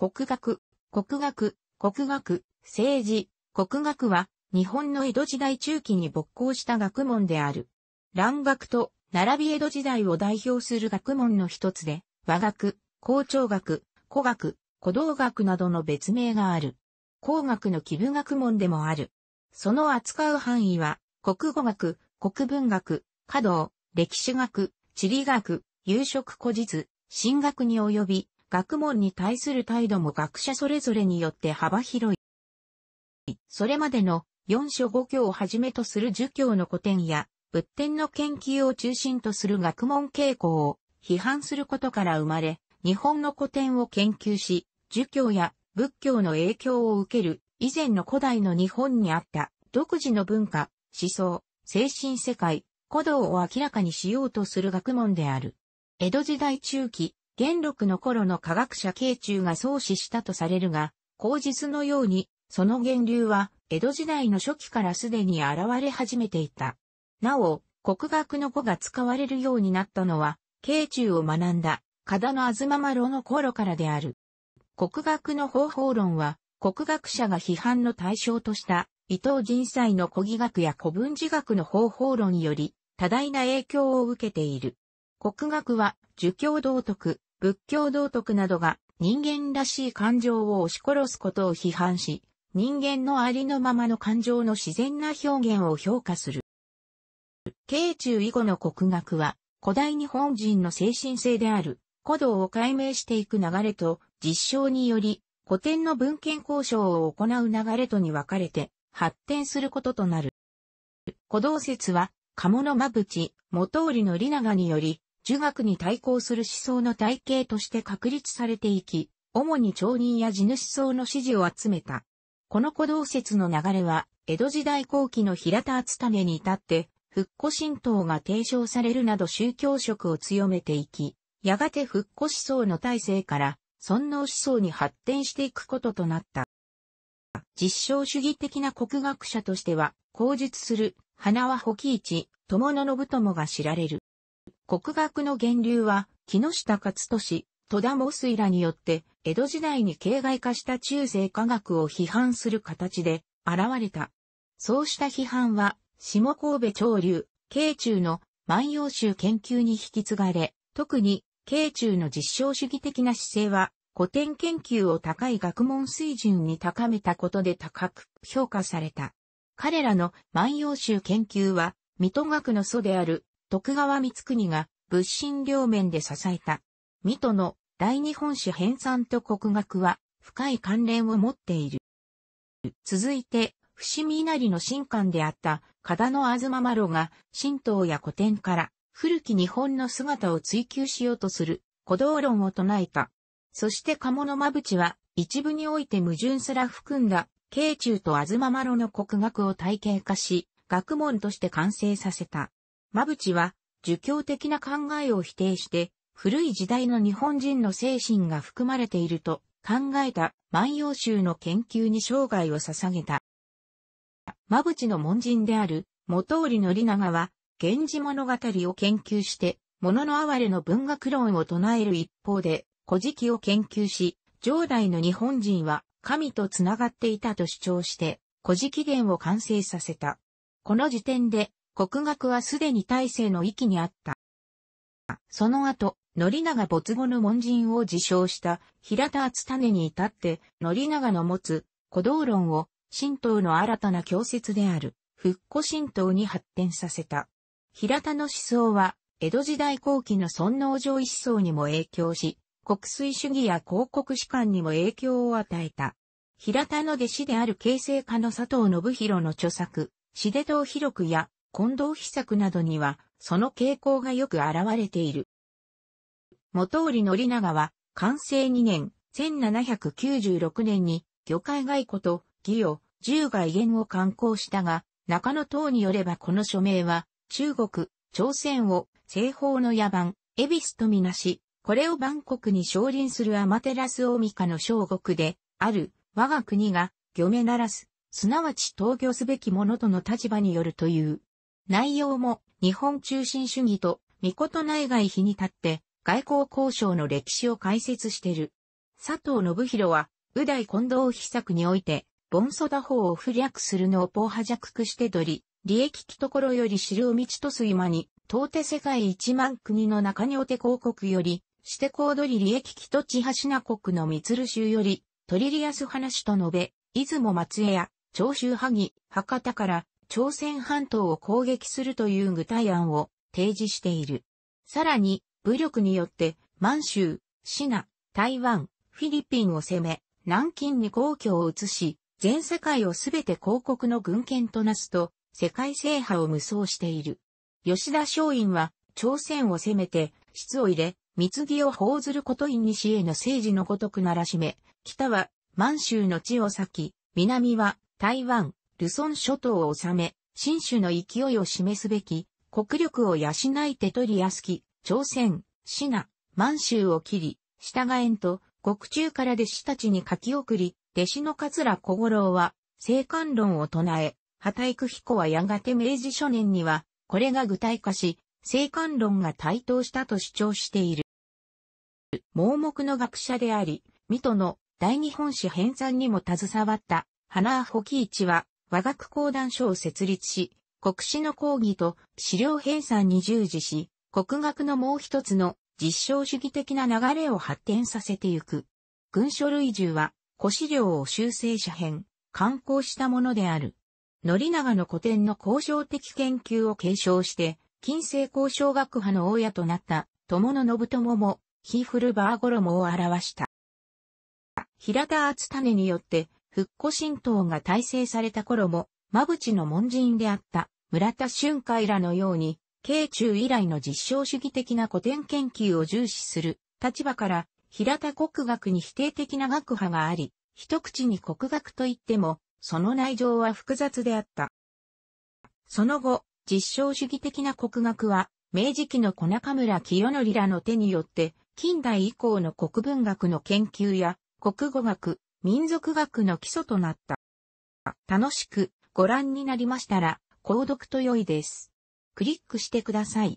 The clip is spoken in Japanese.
国学、国学、国学、政治、国学は、日本の江戸時代中期に勃興した学問である。蘭学と、並び江戸時代を代表する学問の一つで、和学、校長学、古学、古道学などの別名がある。工学の基部学問でもある。その扱う範囲は、国語学、国文学、華道、歴史学、地理学、有色古実、神学に及び、学問に対する態度も学者それぞれによって幅広い。それまでの四書五教をはじめとする儒教の古典や仏典の研究を中心とする学問傾向を批判することから生まれ、日本の古典を研究し、儒教や仏教の影響を受ける以前の古代の日本にあった独自の文化、思想、精神世界、古道を明らかにしようとする学問である。江戸時代中期、元禄の頃の科学者慶中が創始したとされるが、口実のように、その源流は、江戸時代の初期からすでに現れ始めていた。なお、国学の語が使われるようになったのは、慶中を学んだ、加田の東間炉の頃からである。国学の方法論は、国学者が批判の対象とした、伊藤人才の古義学や古文字学の方法論より、多大な影響を受けている。国学は、儒教道徳、仏教道徳などが人間らしい感情を押し殺すことを批判し、人間のありのままの感情の自然な表現を評価する。慶中以後の国学は、古代日本人の精神性である、古道を解明していく流れと、実証により、古典の文献交渉を行う流れとに分かれて、発展することとなる。古道説は、鴨の間淵、元織の里長により、儒学に対抗する思想の体系として確立されていき、主に町人や地主層の支持を集めた。この古道説の流れは、江戸時代後期の平田厚種に至って、復古神道が提唱されるなど宗教色を強めていき、やがて復古思想の体制から、尊能思想に発展していくこととなった。実証主義的な国学者としては、口述する、花は保木市、友野信友が知られる。国学の源流は、木下勝利、戸田茂水らによって、江戸時代に形骸化した中世科学を批判する形で、現れた。そうした批判は、下神戸潮流、慶中の万葉集研究に引き継がれ、特に、慶中の実証主義的な姿勢は、古典研究を高い学問水準に高めたことで高く評価された。彼らの万葉集研究は、水戸学の祖である徳川光国が物心両面で支えた。水戸の大日本史編纂と国学は深い関連を持っている。続いて、伏見稲荷の神官であった加田の東麻呂が神道や古典から古き日本の姿を追求しようとする古道論を唱えた。そして鴨の間淵は一部において矛盾すら含んだ慶中と東麻呂の国学を体系化し、学問として完成させた。真淵は、儒教的な考えを否定して、古い時代の日本人の精神が含まれていると考えた万葉集の研究に生涯を捧げた。真淵の門人である元織宣長は、源氏物語を研究して、物の哀れの文学論を唱える一方で、古事記を研究し、上代の日本人は神と繋がっていたと主張して、古事記伝を完成させた。この時点で、国学はすでに大勢の域にあった。その後、宣長没後の門人を自称した平田厚種に至って、宣長の持つ古道論を神道の新たな教説である復古神道に発展させた。平田の思想は、江戸時代後期の尊王上思想にも影響し、国粋主義や広告士官にも影響を与えた。平田の弟子である形成家の佐藤信弘の著作、シデ島広くや近藤秘策などには、その傾向がよく現れている。元織則長は、完成2年、1796年に、魚介外庫と、義を、十外元を刊行したが、中野等によればこの署名は、中国、朝鮮を、西方の野蛮、恵比寿とみなし、これを万国に承認するアマテラス大カの小国で、ある、我が国が、魚目ならす、すなわち投御すべきものとの立場によるという。内容も日本中心主義と御事内外比に立って外交交渉の歴史を解説してる。佐藤信弘は、右大近藤秘策において、ボンソ方法を不略するのをポー弱くして取り、利益きところより知るを道とす今に、到底世界一万国の中におて広告より、してこうり利益きと千橋な国の三鶴州より、トリリアス話と述べ、出雲松江や、長州萩、博多から、朝鮮半島を攻撃するという具体案を提示している。さらに、武力によって、満州、シナ、台湾、フィリピンを攻め、南京に皇居を移し、全世界をすべて広告の軍権となすと、世界制覇を無双している。吉田松陰は、朝鮮を攻めて、質を入れ、密ぎを報ずることに西への政治のごとくならしめ、北は満州の地を裂き、南は台湾、ルソン諸島を治め、新種の勢いを示すべき、国力を養いて取りやすき、朝鮮、シナ、満州を切り、従えんと、獄中から弟子たちに書き送り、弟子の桂小五郎は、生還論を唱え、畑育彦はやがて明治初年には、これが具体化し、生還論が台頭したと主張している。盲目の学者であり、水戸の大日本史編纂にも携わった、花アホキは、和学講談所を設立し、国史の講義と資料編纂に従事し、国学のもう一つの実証主義的な流れを発展させてゆく。軍書類従は、古資料を修正者編、刊行したものである。宣長の古典の交渉的研究を継承して、近世交渉学派の大家となった友の信友も、ヒーフルバーゴロモを表した。平田厚種によって、復古神道が体制された頃も、間淵の門人であった村田春海らのように、慶中以来の実証主義的な古典研究を重視する立場から、平田国学に否定的な学派があり、一口に国学と言っても、その内情は複雑であった。その後、実証主義的な国学は、明治期の小中村清則らの手によって、近代以降の国文学の研究や、国語学、民族学の基礎となった。楽しくご覧になりましたら、購読と良いです。クリックしてください。